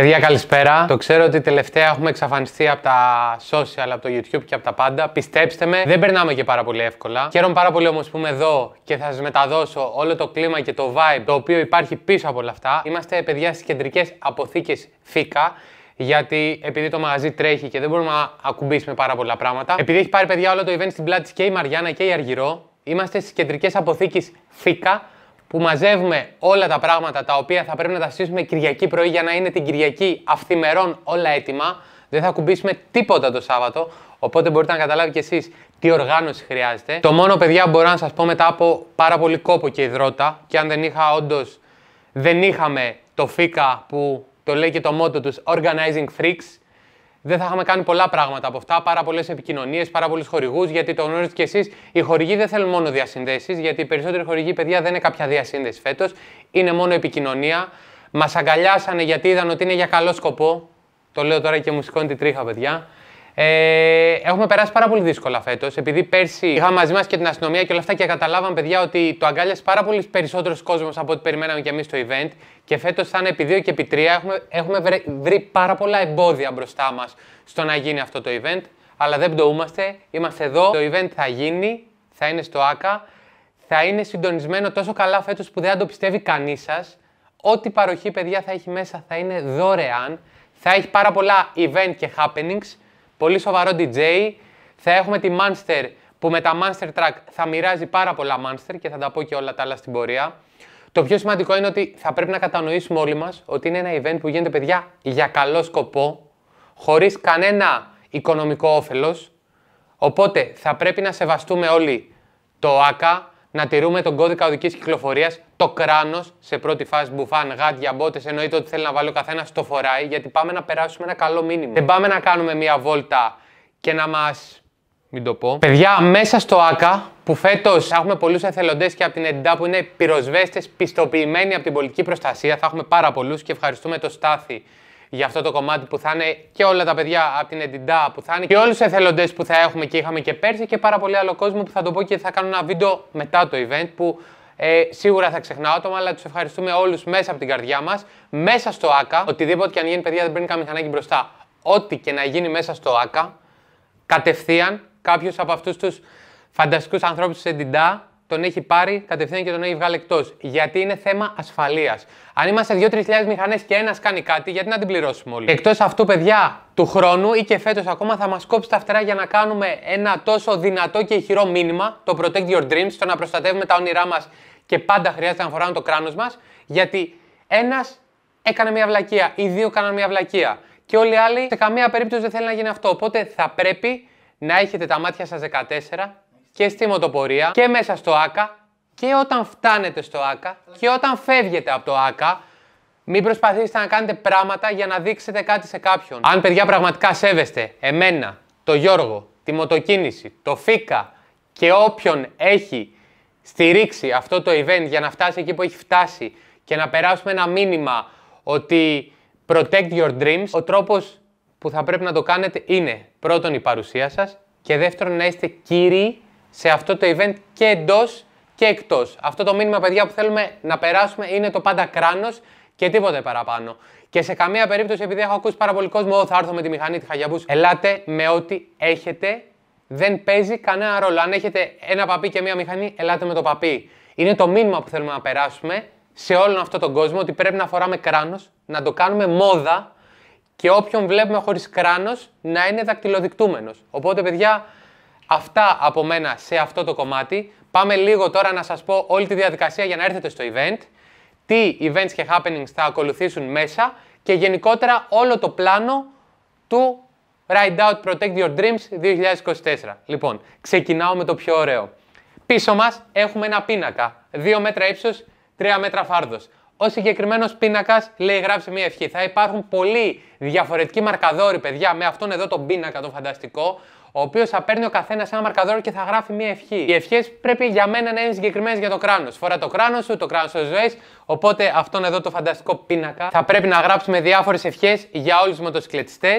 Παιδιά καλησπέρα. Το ξέρω ότι τελευταία έχουμε εξαφανιστεί από τα social, από το YouTube και από τα πάντα. Πιστέψτε με, δεν περνάμε και πάρα πολύ εύκολα. Χαίρομαι πάρα πολύ όμως που είμαι εδώ και θα σας μεταδώσω όλο το κλίμα και το vibe το οποίο υπάρχει πίσω από όλα αυτά. Είμαστε παιδιά στις κεντρικές αποθήκες Φίκα. Γιατί επειδή το μαγαζί τρέχει και δεν μπορούμε να ακουμπήσουμε πάρα πολλά πράγματα. Επειδή έχει πάρει παιδιά όλο το event στην πλάτη και η Μαριάννα και η Αργυρό, είμαστε στις κεντρικές αποθήκες Φίκα που μαζεύουμε όλα τα πράγματα τα οποία θα πρέπει να τα στήσουμε Κυριακή πρωί για να είναι την Κυριακή αυθημερών όλα έτοιμα. Δεν θα κουμπίσουμε τίποτα το Σάββατο, οπότε μπορείτε να καταλάβετε κι εσείς τι οργάνωση χρειάζεται. Το μόνο παιδιά που μπορώ να σας πω μετά από πάρα πολύ κόπο και υδρότα και αν δεν είχα όντως δεν είχαμε το φίκα που το λέει και το μότο τους Organizing Freaks, δεν θα είχαμε κάνει πολλά πράγματα από αυτά. Πάρα πολλές επικοινωνίες, πάρα πολλούς χορηγούς, γιατί το γνωρίζετε κι εσείς. Οι χορηγοί δεν θέλουν μόνο διασυνδέσεις, γιατί οι περισσότεροι χορηγοί, παιδιά, δεν είναι κάποια διασύνδεση φέτος. Είναι μόνο επικοινωνία. Μας αγκαλιάσανε γιατί είδαν ότι είναι για καλό σκοπό. Το λέω τώρα και μου σηκώνει τη τρίχα, παιδιά. Ε, έχουμε περάσει πάρα πολύ δύσκολα φέτος. Επειδή πέρσι είχαμε μαζί μας και την αστυνομία και όλα αυτά και καταλάβαμε, παιδιά, ότι το αγκάλιασε πάρα πολύ περισσότερος κόσμος από ό,τι περιμέναμε κι εμείς στο event. Και φέτος θα είναι επί δύο και επί 3. Έχουμε, έχουμε βρει πάρα πολλά εμπόδια μπροστά μας στο να γίνει αυτό το event. Αλλά δεν πτωούμαστε. Είμαστε εδώ. Το event θα γίνει. Θα είναι στο ΑΚΑ. Θα είναι συντονισμένο τόσο καλά φέτος που δεν το πιστεύει κανείς σας. Ό,τι παροχή, παιδιά, θα έχει μέσα θα είναι δωρεάν. Θα έχει πάρα πολλά event και happenings πολύ σοβαρό DJ. Θα έχουμε τη Monster που με τα Monster Track θα μοιράζει πάρα πολλά Monster και θα τα πω και όλα τα άλλα στην πορεία. Το πιο σημαντικό είναι ότι θα πρέπει να κατανοήσουμε όλοι μας ότι είναι ένα event που γίνεται παιδιά για καλό σκοπό, χωρίς κανένα οικονομικό όφελος. Οπότε θα πρέπει να σεβαστούμε όλοι το ΆΚΑ, να τηρούμε τον κώδικα οδικής κυκλοφορίας, το κράνος σε πρώτη φάση, μπουφάν, γάτια, μπότες. Εννοείται ότι θέλει να βάλει ο καθένας, το φοράει, γιατί πάμε να περάσουμε ένα καλό μήνυμα. Δεν πάμε να κάνουμε μία βόλτα και να μας. Μην το πω. Παιδιά, μέσα στο ΑΚΑ που φέτος έχουμε πολλούς εθελοντές και από την ΕΝΤΑ που είναι πυροσβέστες πιστοποιημένοι από την πολιτική προστασία. Θα έχουμε πάρα πολλούς και ευχαριστούμε το Στάθη για αυτό το κομμάτι που θα είναι και όλα τα παιδιά από την Εντιντά που θα είναι και όλους τους εθελοντές που θα έχουμε και είχαμε και πέρσι και πάρα πολύ άλλο κόσμο που θα το πω και θα κάνω ένα βίντεο μετά το event που ε, σίγουρα θα ξεχνάω άτομα, αλλά τους ευχαριστούμε όλους μέσα από την καρδιά μας, μέσα στο ΑΚΑ. Οτιδήποτε και αν γίνει, παιδιά, δεν παίρνει καμία μηχανάκι μπροστά. Ό,τι και να γίνει μέσα στο ΑΚΑ, κατευθείαν κάποιος από αυτούς τους φανταστικούς ανθρώπους του Εντιντά τον έχει πάρει κατευθείαν και τον έχει βγάλει εκτός. Γιατί είναι θέμα ασφαλείας. Αν είμαστε 2-3 μηχανές και ένας κάνει κάτι, γιατί να την πληρώσουμε όλοι. Εκτός αυτού, παιδιά, του χρόνου ή και φέτος ακόμα θα μας κόψει τα φτερά για να κάνουμε ένα τόσο δυνατό και ηχηρό μήνυμα, το Protect Your Dreams, το να προστατεύουμε τα όνειρά μας και πάντα χρειάζεται να φοράμε το κράνος μας, γιατί ένας έκανε μια βλακεία, οι δύο έκαναν μια βλακεία. Και όλοι οι άλλοι σε καμία περίπτωση δεν θέλει να γίνει αυτό. Οπότε θα πρέπει να έχετε τα μάτια σας 14 και στη μοτοπορία και μέσα στο άκα και όταν φτάνετε στο άκα και όταν φεύγετε από το άκα. Μην προσπαθήσετε να κάνετε πράγματα για να δείξετε κάτι σε κάποιον. Αν παιδιά πραγματικά σέβεστε εμένα, το Γιώργο, τη μοτοκίνηση, το Φίκα και όποιον έχει στηρίξει αυτό το event για να φτάσει εκεί που έχει φτάσει και να περάσουμε ένα μήνυμα ότι protect your dreams, ο τρόπος που θα πρέπει να το κάνετε είναι πρώτον η παρουσία σας και δεύτερον να είστε κύριοι σε αυτό το event και εντός και εκτός. Αυτό το μήνυμα παιδιά που θέλουμε να περάσουμε είναι το πάντα κράνος και τίποτε παραπάνω. Και σε καμία περίπτωση επειδή έχω ακούσει πάρα πολύ κόσμο, θα έρθω με τη μηχανή τη Χαγιαμπούς, ελάτε με ό,τι έχετε δεν παίζει κανένα ρόλο. Αν έχετε ένα παπί και μία μηχανή, ελάτε με το παπί. Είναι το μήνυμα που θέλουμε να περάσουμε σε όλον αυτόν τον κόσμο ότι πρέπει να φοράμε κράνος, να το κάνουμε μόδα και όποιον βλέπουμε χωρίς κράνος να είναι δακτυλοδεικτούμενος. Οπότε, παιδιά, αυτά από μένα σε αυτό το κομμάτι. Πάμε λίγο τώρα να σας πω όλη τη διαδικασία για να έρθετε στο event. Τι events και happenings θα ακολουθήσουν μέσα και γενικότερα όλο το πλάνο του Ride Out Protect Your Dreams 2024. Λοιπόν, ξεκινάω με το πιο ωραίο. Πίσω μας έχουμε ένα πίνακα, 2 μέτρα ύψος, 3 μέτρα φάρδος. Ο συγκεκριμένος πίνακας λέει γράψε μία ευχή. Θα υπάρχουν πολλοί διαφορετικοί μαρκαδόροι, παιδιά, με αυτόν εδώ τον πίνακα, τον φανταστικό, ο οποίος θα παίρνει ο καθένας ένα μαρκαδόρο και θα γράφει μία ευχή. Οι ευχές πρέπει για μένα να είναι συγκεκριμένες για το κράνος. Φορά το κράνος σου, το κράνος σου ζωής. Οπότε αυτόν εδώ το φανταστικό πίνακα θα πρέπει να γράψουμε διάφορες ευχές για όλους τους μοτοσυκλετιστές.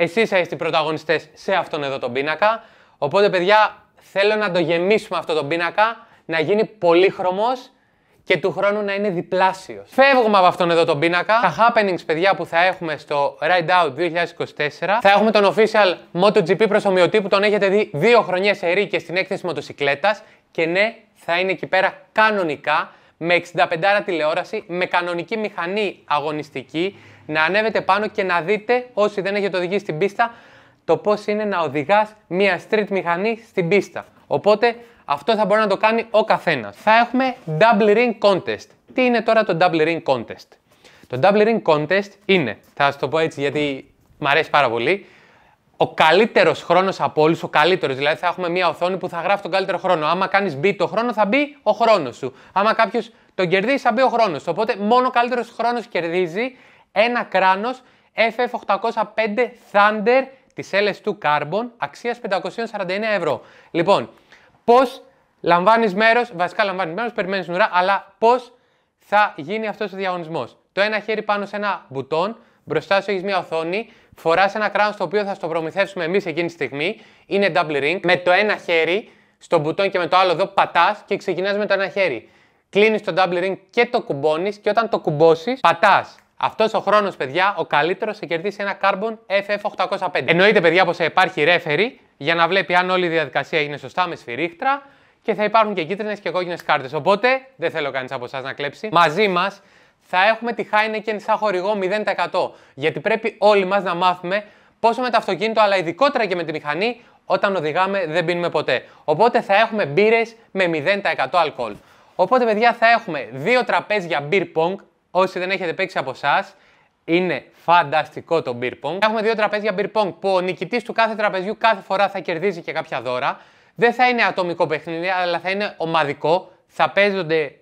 Εσεί θα είστε οι πρωταγωνιστές σε αυτόν εδώ τον πίνακα. Οπότε παιδιά θέλω να το γεμίσουμε αυτό τον πίνακα, να γίνει πολύχρωμος και του χρόνου να είναι διπλάσιος. Φεύγουμε από αυτόν εδώ τον πίνακα. Τα happenings, παιδιά, που θα έχουμε στο Ride Out 2024. Θα έχουμε τον official MotoGP προσωμιωτή που τον έχετε δει δύο χρονιές σε και στην έκθεση μοτοσυκλέτας. Και ναι, θα είναι εκεί πέρα κανονικά με 65 τηλεόραση, με κανονική μηχανή αγωνιστική, να ανέβετε πάνω και να δείτε όσοι δεν έχετε οδηγήσει στην πίστα το πώς είναι να οδηγάς μία street μηχανή στην πίστα. Οπότε αυτό θα μπορεί να το κάνει ο καθένας. Θα έχουμε Double Ring Contest. Τι είναι τώρα το Double Ring Contest. Το Double Ring Contest είναι, θα σας το πω έτσι γιατί μου αρέσει πάρα πολύ, ο καλύτερος χρόνος από όλους, ο καλύτερος. Δηλαδή θα έχουμε μια οθόνη που θα γράφει τον καλύτερο χρόνο. Άμα κάνεις μπει το χρόνο, θα μπει ο χρόνος σου. Άμα κάποιος τον κερδίζει θα μπει ο χρόνος. Οπότε μόνο ο καλύτερος χρόνος κερδίζει ένα κράνος FF805 Thunder της LS2 Carbon αξίας 549 ευρώ. Λοιπόν, πώς λαμβάνεις μέρος, βασικά λαμβάνεις μέρος, περιμένεις νουρά, αλλά πώς θα γίνει αυτός ο διαγωνισμός. Το ένα χέρι πάνω σε ένα μπουτόν, μπροστά σου έχεις μια οθόνη φοράς ένα κράνο το οποίο θα στο προμηθεύσουμε εμείς εκείνη τη στιγμή. Είναι double ring. Με το ένα χέρι στο μπουτόν και με το άλλο εδώ πατάς και ξεκινάς με το ένα χέρι. Κλείνεις το double ring και το κουμπώνεις και όταν το κουμπώσεις, πατάς. Αυτός ο χρόνος, παιδιά, ο καλύτερος σε κερδίσει ένα Carbon FF805. Εννοείται, παιδιά, πως θα υπάρχει ρέφερη για να βλέπει αν όλη η διαδικασία έγινε σωστά με σφυρίχτρα και θα υπάρχουν και κίτρινες και κόκκινες κάρτες. Οπότε δεν θέλω κανείς από εσάς να κλέψει. Μαζί μας θα έχουμε τη Heineken σαν χορηγό 0%. Γιατί πρέπει όλοι μας να μάθουμε πόσο με το αυτοκίνητο, αλλά ειδικότερα και με τη μηχανή, όταν οδηγάμε δεν πίνουμε ποτέ. Οπότε θα έχουμε μπύρες με 0% αλκοόλ. Οπότε, παιδιά, θα έχουμε δύο τραπέζια beer pong. Όσοι δεν έχετε παίξει από εσάς, είναι φανταστικό το beer pong. Έχουμε δύο τραπέζια beer pong που ο νικητής του κάθε τραπεζιού κάθε φορά θα κερδίζει και κάποια δώρα. Δεν θα είναι ατομικό παιχνίδι, αλλά θα είναι ομαδικό. Θα παίζονται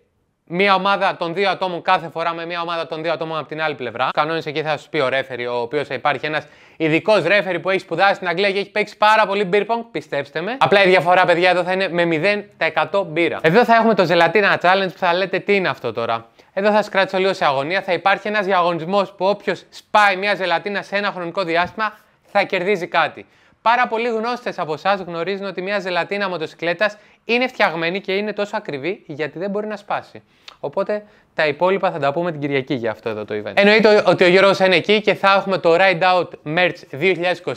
μία ομάδα των δύο ατόμων κάθε φορά με μία ομάδα των δύο ατόμων από την άλλη πλευρά. Κανόνε εκεί θα σου πει ο ρέφερη, ο οποίος θα υπάρχει ένας ειδικός ρέφερη που έχει σπουδάσει στην Αγγλία και έχει παίξει πάρα πολύ beer πιστέψτε με. Απλά η διαφορά, παιδιά, εδώ θα είναι με 0% μπύρα. Εδώ θα έχουμε το ζελατίνα challenge που θα λέτε τι είναι αυτό τώρα. Εδώ θα σα λίγο σε αγωνία. Θα υπάρχει ένας διαγωνισμός που όποιος σπάει μία ζελατίνα σε ένα χρονικό διάστημα θα κερδίζει κάτι. Πάρα πολλοί γνώστες από εσάς γνωρίζουν ότι μια ζελατίνα μοτοσυκλέτας είναι φτιαγμένη και είναι τόσο ακριβή γιατί δεν μπορεί να σπάσει. Οπότε τα υπόλοιπα θα τα πούμε την Κυριακή για αυτό εδώ το event. Εννοείται ότι ο Γιώργος είναι εκεί και θα έχουμε το Ride Out Merch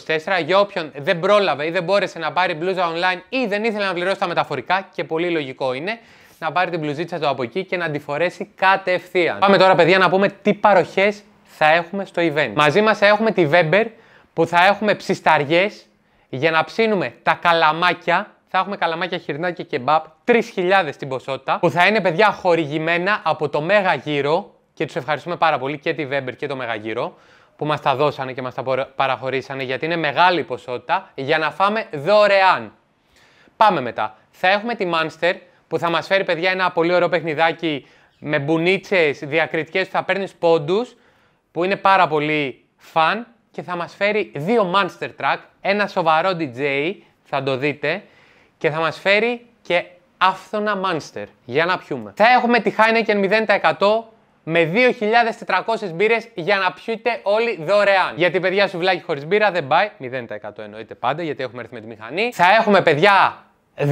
2024 για όποιον δεν πρόλαβε ή δεν μπόρεσε να πάρει μπλούζα online ή δεν ήθελε να πληρώσει τα μεταφορικά και πολύ λογικό είναι να πάρει την μπλουζίτσα του από εκεί και να τη φορέσει κατευθείαν. Πάμε τώρα παιδιά να πούμε τι παροχές θα έχουμε στο event. Μαζί μας έχουμε τη Weber που θα έχουμε ψισταριές για να ψήνουμε τα καλαμάκια, θα έχουμε καλαμάκια χοιρινά και κεμπάπ, 3.000 στην ποσότητα, που θα είναι παιδιά χορηγημένα από το Μέγα Γύρο και τους ευχαριστούμε πάρα πολύ και τη Βέμπερ και το Μέγα Γύρο που μας τα δώσανε και μας τα παραχωρήσανε γιατί είναι μεγάλη ποσότητα για να φάμε δωρεάν. Πάμε μετά. Θα έχουμε τη Μάνστερ που θα μας φέρει παιδιά ένα πολύ ωραίο παιχνιδάκι με μπουνίτσες διακριτικές που θα παίρνεις πόντους, που είναι πάρα πολύ φαν και θα μας φέρει δύο Monster Truck ένα σοβαρό DJ, θα το δείτε, και θα μας φέρει και άφθονα μάνστερ. Για να πιούμε. Θα έχουμε τη Heineken 0% με 2.400 μπύρες για να πιείτε όλοι δωρεάν. Γιατί παιδιά σου βλάκι χωρίς μπύρα δεν πάει. 0% εννοείται πάντα γιατί έχουμε έρθει με τη μηχανή. Θα έχουμε παιδιά 2,5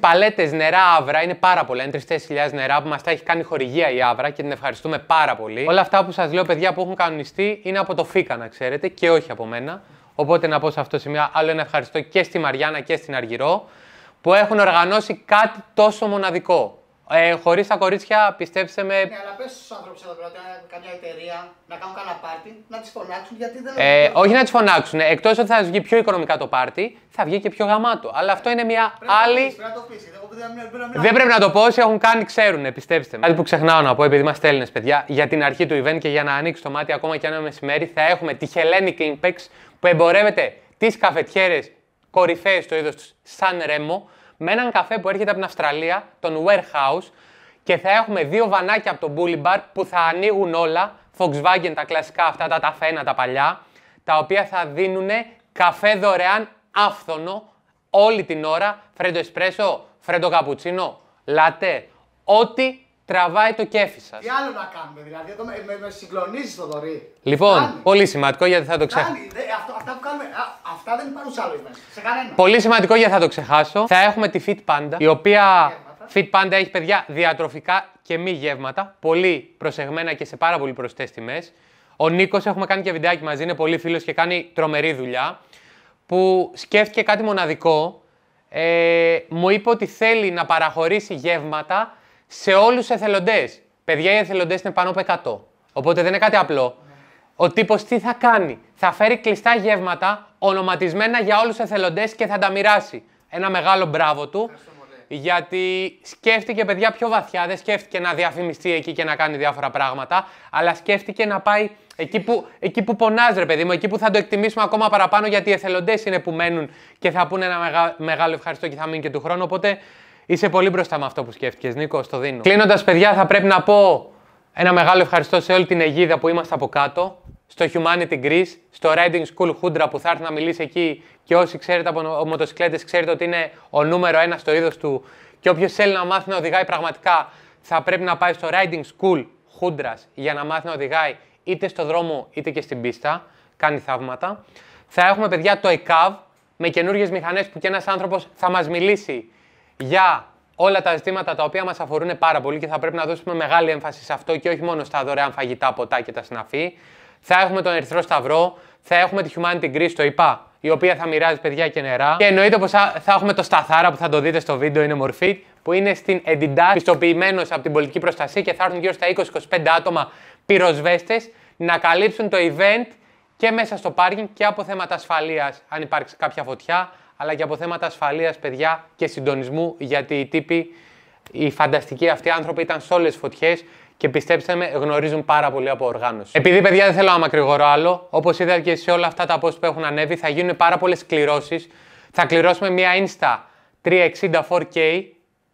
παλέτες νερά αύρα, Είναι πάρα πολλά. Είναι 3.000 νερά που μας τα έχει κάνει χορηγία η αύρα και την ευχαριστούμε πάρα πολύ. Όλα αυτά που σας λέω παιδιά που έχουν κανονιστεί είναι από το φίκα να ξέρετε και όχι από μένα. Οπότε να πω σε αυτό το σημείο άλλο ένα ευχαριστώ και στη Μαριάννα και στην Αργυρό που έχουν οργανώσει κάτι τόσο μοναδικό. Ε, Χωρίς τα κορίτσια, πιστέψτε με. Ναι, αλλά πες στους άνθρωπους εδώ πέρα, καμιά εταιρεία να κάνουν κανένα πάρτι, να τις φωνάξουν γιατί δεν. Ε, όχι να τι φωνάξουν. Εκτός ότι θα βγει πιο οικονομικά το πάρτι, θα βγει και πιο γαμάτο. Αλλά αυτό είναι μια πρέπει άλλη. Να πρέπει να το Δεν πρέπει να το πω. Όσοι έχουν κάνει, ξέρουν, πιστέψτε με. Κάτι που ξεχνάω να πω, επειδή είμαστε Έλληνες, παιδιά, για την αρχή του event και για να ανοίξει το μάτι ακόμα και αν είναι μεσημέρι, θα έχουμε τη Hellenic Impex που εμπορεύεται τις καφετιέρες κορυφαίες στο είδος τους Σαν Ρέμο με έναν καφέ που έρχεται από την Αυστραλία, τον Warehouse, και θα έχουμε δύο βανάκια από τον Bully Bar που θα ανοίγουν όλα, Volkswagen τα κλασικά αυτά, τα ταφένα τα παλιά, τα οποία θα δίνουν καφέ δωρεάν άφθονο όλη την ώρα, φρέντο εσπρέσο, φρέντο καπουτσίνο, λάτε, ό,τι τραβάει το κέφι σας. Τι άλλο να κάνουμε, δηλαδή. Το με, με, με συγκλονίζεις το δωρή. Λοιπόν, πολύ σημαντικό γιατί θα το ξεχάσω. Αυτά που κάνουμε, αυτά δεν υπάρχουν σε άλλο. Σε κανένα. Πολύ σημαντικό γιατί θα το ξεχάσω. Θα έχουμε τη Fit Panda, η οποία Fit Panda έχει παιδιά διατροφικά και μη γεύματα. Πολύ προσεγμένα και σε πάρα πολύ προσιτές τιμές. Ο Νίκος, έχουμε κάνει και βιντεάκι μαζί, είναι πολύ φίλος και κάνει τρομερή δουλειά. Που σκέφτηκε κάτι μοναδικό. Ε, μου είπε ότι θέλει να παραχωρήσει γεύματα σε όλους του εθελοντές. Παιδιά, οι εθελοντές είναι πάνω από 100. Οπότε δεν είναι κάτι απλό. Ο τύπος τι θα κάνει. Θα φέρει κλειστά γεύματα ονοματισμένα για όλους τους εθελοντές και θα τα μοιράσει. Ένα μεγάλο μπράβο του. Γιατί σκέφτηκε παιδιά πιο βαθιά, δεν σκέφτηκε να διαφημιστεί εκεί και να κάνει διάφορα πράγματα, αλλά σκέφτηκε να πάει εκεί που, εκεί που πονάς παιδί μου, εκεί που θα το εκτιμήσουμε ακόμα παραπάνω γιατί οι εθελοντές είναι που μένουν και θα πούνε ένα μεγάλο ευχαριστώ και θα μείνει και του χρόνου, οπότε Είσαι πολύ μπροστά με αυτό που σκέφτηκες, Νίκο. Το δίνω. Κλείνοντας, παιδιά, θα πρέπει να πω ένα μεγάλο ευχαριστώ σε όλη την αιγίδα που είμαστε από κάτω. Στο Humanity Greece, στο Riding School Hoodra που θα έρθει να μιλήσει εκεί και όσοι ξέρετε από μοτοσυκλέτες, ξέρετε ότι είναι ο νούμερο ένα στο είδος του. Και όποιος θέλει να μάθει να οδηγάει πραγματικά, θα πρέπει να πάει στο Riding School Hoodra για να μάθει να οδηγάει είτε στο δρόμο είτε και στην πίστα. Κάνει θαύματα. Θα έχουμε παιδιά το ECAV με καινούριε μηχανές που και ένας άνθρωπος θα μας μιλήσει για όλα τα ζητήματα τα οποία μας αφορούν πάρα πολύ και θα πρέπει να δώσουμε μεγάλη έμφαση σε αυτό και όχι μόνο στα δωρεάν φαγητά, ποτά και τα συναφή. Θα έχουμε τον Ερυθρό Σταυρό, θα έχουμε τη Humanity Greece, το είπα, η οποία θα μοιράζει παιδιά και νερά. Και εννοείται πως θα έχουμε το Σταθάρα που θα το δείτε στο βίντεο, είναι μορφή, που είναι στην Εντιντά, πιστοποιημένος από την πολιτική προστασία και θα έρθουν γύρω στα 20-25 άτομα πυροσβέστες να καλύψουν το event και μέσα στο πάρκινγκ και από θέματα ασφαλείας, αν υπάρξει κάποια φωτιά, αλλά και από θέματα ασφαλείας, παιδιά και συντονισμού, γιατί οι τύποι, οι φανταστικοί αυτοί άνθρωποι ήταν σε όλες τις φωτιές και πιστέψτε με, γνωρίζουν πάρα πολύ από οργάνωση. Επειδή, παιδιά, δεν θέλω να μακρηγορώ άλλο, όπως είδατε και σε όλα αυτά τα post που έχουν ανέβει, θα γίνουν πάρα πολλές κληρώσεις. Θα κληρώσουμε μια Insta 360 4K,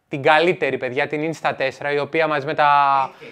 την καλύτερη, παιδιά, την Insta4, η οποία μαζί με τα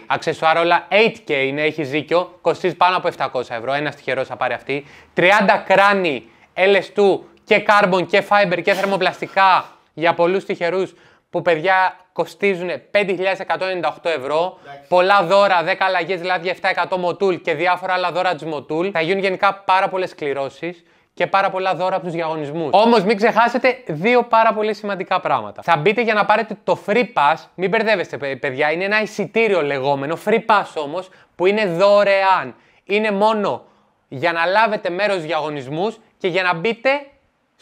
αξεσουάρα όλα 8K είναι, έχει ζήκιο, κοστίζει πάνω από 700 ευρώ. Ένας τυχερός θα πάρει αυτή. 30 κράνη LS2 και carbon και fiber και θερμοπλαστικά για πολλούς τυχερούς που παιδιά κοστίζουν 5.198 ευρώ. Εντάξει. Πολλά δώρα, 10 αλλαγές δηλαδή 700 μοτούλ και διάφορα άλλα δώρα της μοτούλ. Θα γίνουν γενικά πάρα πολλές κληρώσεις και πάρα πολλά δώρα από τους διαγωνισμούς. Όμως μην ξεχάσετε δύο πάρα πολύ σημαντικά πράγματα. Θα μπείτε για να πάρετε το free pass, μην μπερδεύεστε παιδιά, είναι ένα εισιτήριο λεγόμενο, free pass όμως, που είναι δωρεάν. Είναι μόνο για να λάβετε μέρος διαγωνισμούς και για να μπείτε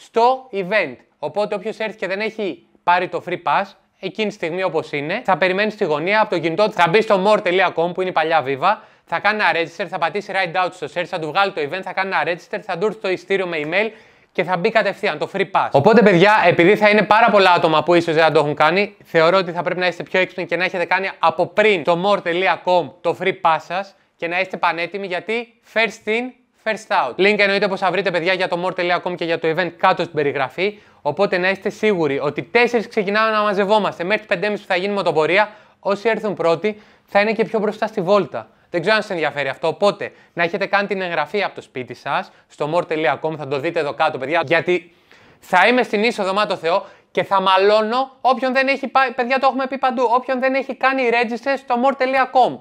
στο event. Οπότε όποιος έρθει και δεν έχει πάρει το free pass, εκείνη τη στιγμή όπως είναι, θα περιμένει στη γωνία από το κινητό του, θα μπει στο more.com που είναι η παλιά βίβα, θα κάνει ένα register, θα πατήσει ride out στο search, θα του βγάλει το event, θα κάνει ένα register, θα του έρθει το ειστήριο με email και θα μπει κατευθείαν το free pass. Οπότε, παιδιά, επειδή θα είναι πάρα πολλά άτομα που ίσως δεν το έχουν κάνει, θεωρώ ότι θα πρέπει να είστε πιο έξυπνοι και να έχετε κάνει από πριν το more.com το free pass σας και να είστε πανέτοιμοι γιατί first in, first out. Link εννοείται πως θα βρείτε παιδιά για το more.com και για το event κάτω στην περιγραφή. Οπότε να είστε σίγουροι ότι 4 ξεκινάμε να μαζευόμαστε μέχρι τις 5.30 που θα γίνει μοτοπορία. Όσοι έρθουν πρώτοι θα είναι και πιο μπροστά στη βόλτα. Δεν ξέρω αν σας ενδιαφέρει αυτό. Οπότε να έχετε κάνει την εγγραφή από το σπίτι σας στο more.com. Θα το δείτε εδώ κάτω, παιδιά. Γιατί θα είμαι στην είσοδο, μα το Θεό, και θα μαλώνω όποιον δεν έχει πάει. Παιδιά, το έχουμε πει παντού. Όποιον δεν έχει κάνει register στο more.com.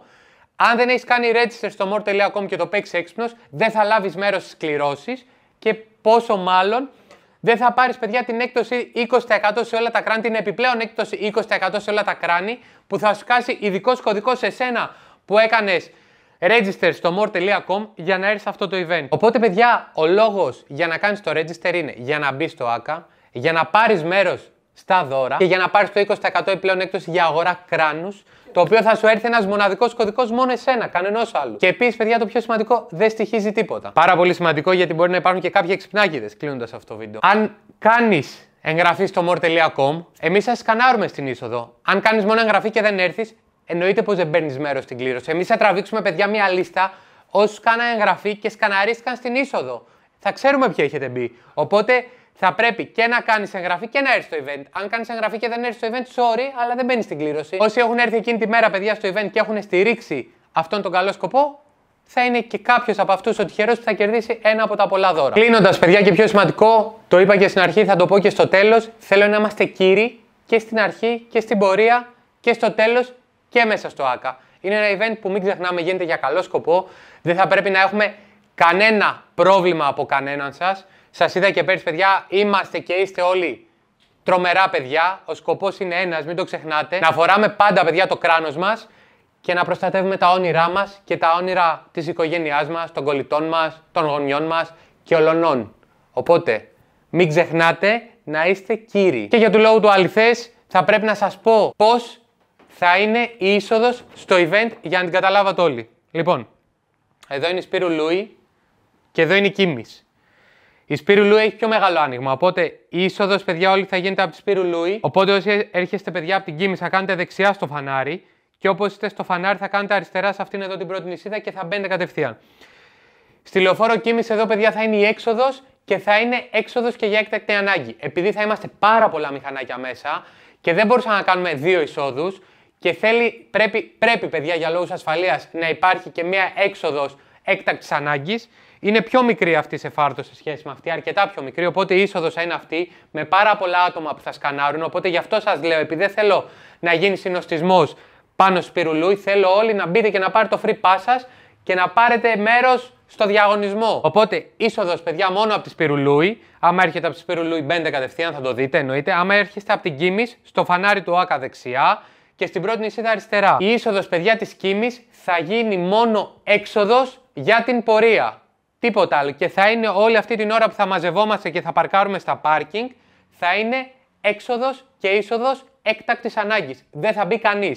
Αν δεν έχει κάνει register στο more.com και το παίξεις έξυπνος, δεν θα λάβεις μέρος στις κληρώσεις και πόσο μάλλον δεν θα πάρεις παιδιά την έκπτωση 20% σε όλα τα κράνη, την επιπλέον έκπτωση 20% σε όλα τα κράνη που θα σου κάσει ειδικός κωδικός σε σένα που έκανες register στο more.com για να έρθει αυτό το event. Οπότε, παιδιά, ο λόγος για να κάνεις το register είναι για να μπεις στο ACA, για να πάρεις μέρος στα δώρα και για να πάρεις το 20% επιπλέον έκπτωση για αγορά κράνους, το οποίο θα σου έρθει ένας μοναδικός κωδικός μόνο εσένα, κανένα άλλο. Και επίσης, παιδιά, το πιο σημαντικό, δεν στοιχίζει τίποτα. Πάρα πολύ σημαντικό γιατί μπορεί να υπάρχουν και κάποιοι εξυπνάκιδε κλείνοντας αυτό το βίντεο. Αν κάνεις εγγραφή στο more.com, εμείς σας σκανάρουμε στην είσοδο. Αν κάνεις μόνο εγγραφή και δεν έρθεις, εννοείται πως δεν παίρνεις μέρος στην κλήρωση. Εμείς θα τραβήξουμε, παιδιά, μια λίστα όσους κάνανε εγγραφή και σκαναρίστηκαν στην είσοδο. Θα ξέρουμε ποιοι έχετε μπει. Οπότε θα πρέπει και να κάνεις εγγραφή και να έρθεις στο event. Αν κάνεις εγγραφή και δεν έρθεις στο event, sorry, αλλά δεν μπαίνεις στην κλήρωση. Όσοι έχουν έρθει εκείνη τη μέρα, παιδιά, στο event και έχουν στηρίξει αυτόν τον καλό σκοπό, θα είναι και κάποιος από αυτούς ο τυχερός που θα κερδίσει ένα από τα πολλά δώρα. Κλείνοντας, παιδιά, και πιο σημαντικό, το είπα και στην αρχή, θα το πω και στο τέλος. Θέλω να είμαστε κύριοι και στην αρχή και στην πορεία και στο τέλος και μέσα στο ΑΚΑ. Είναι ένα event που μην ξεχνάμε γίνεται για καλό σκοπό. Δεν θα πρέπει να έχουμε κανένα πρόβλημα από κανέναν σας. Σας είδα και πέρσι, παιδιά, είμαστε και είστε όλοι τρομερά παιδιά. Ο σκοπός είναι ένας, μην το ξεχνάτε. Να φοράμε πάντα, παιδιά, το κράνος μας και να προστατεύουμε τα όνειρά μας και τα όνειρα της οικογένειάς μας, των κολλητών μας, των γονιών μας και ολονών. Οπότε, μην ξεχνάτε να είστε κύριοι. Και για του λόγου του αληθές, θα πρέπει να σας πω πώς θα είναι η είσοδος στο event για να την καταλάβατε όλοι. Λοιπόν, εδώ είναι η Σπύρου Λούι και εδώ είναι η Κίμης. Η Σπύρου Λούι έχει πιο μεγάλο άνοιγμα. Οπότε η είσοδος, παιδιά, όλη θα γίνεται από τη Σπύρου Λούι. Οπότε όσοι έρχεστε, παιδιά, από την Κίμη, θα κάνετε δεξιά στο φανάρι. Και όπως είστε στο φανάρι, θα κάνετε αριστερά σε αυτήν εδώ την πρώτη νησίδα και θα μπαίνετε κατευθείαν. Στη λεωφόρο κίνηση εδώ, παιδιά, θα είναι η έξοδος και θα είναι έξοδος και για έκτακτη ανάγκη. Επειδή θα είμαστε πάρα πολλά μηχανάκια μέσα και δεν μπορούσαμε να κάνουμε δύο εισόδους και θέλει, πρέπει, πρέπει, παιδιά, για λόγους ασφαλείας να υπάρχει και μία έξοδος έκτακτης ανάγκης. Είναι πιο μικρή αυτή σε φάρτο σε σχέση με αυτή, αρκετά πιο μικρή. Οπότε η είσοδος θα είναι αυτή με πάρα πολλά άτομα που θα σκανάρουν. Οπότε γι' αυτό σας λέω, επειδή δεν θέλω να γίνει συνοστισμός πάνω σπυρουλούι, θέλω όλοι να μπείτε και να πάρετε το free pass σας και να πάρετε μέρος στο διαγωνισμό. Οπότε είσοδος, παιδιά, μόνο από τη Σπυρουλούι. Άμα έρχεται από τη Σπυρουλούι, μπαίνετε κατευθείαν, θα το δείτε εννοείται. Άμα έρχεστε από την Κίμης, στο φανάρι του Άκα δεξιά και στην πρώτη νησίδα αριστερά. Η είσοδος, παιδιά, της Κίμης θα γίνει μόνο έξοδος για την πορεία. Τίποτα άλλο. Και θα είναι όλη αυτή την ώρα που θα μαζευόμαστε και θα παρκάρουμε στα πάρκινγκ, θα είναι έξοδος και είσοδος έκτακτης ανάγκης. Δεν θα μπει κανείς.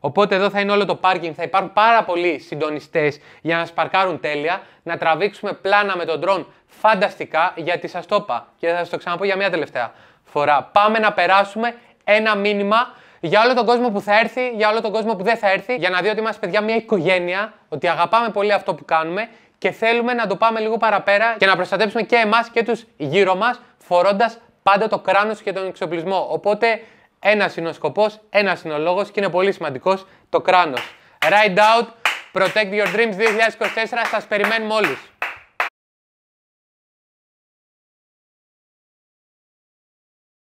Οπότε εδώ θα είναι όλο το πάρκινγκ, θα υπάρχουν πάρα πολλοί συντονιστές για να σπαρκάρουν τέλεια, να τραβήξουμε πλάνα με τον drone φανταστικά, γιατί σας το είπα και θα σας το ξαναπώ για μια τελευταία φορά. Πάμε να περάσουμε ένα μήνυμα για όλο τον κόσμο που θα έρθει, για όλο τον κόσμο που δεν θα έρθει, για να δει ότι είμαστε παιδιά μια οικογένεια, ότι αγαπάμε πολύ αυτό που κάνουμε και θέλουμε να το πάμε λίγο παραπέρα και να προστατέψουμε και εμάς και τους γύρω μας, φορώντας πάντα το κράνος και τον εξοπλισμό. Οπότε ένας είναι ο σκοπός, ένας είναι ο λόγος και είναι πολύ σημαντικός το κράνος. Ride out, protect your dreams 2024. Σας περιμένουμε όλους.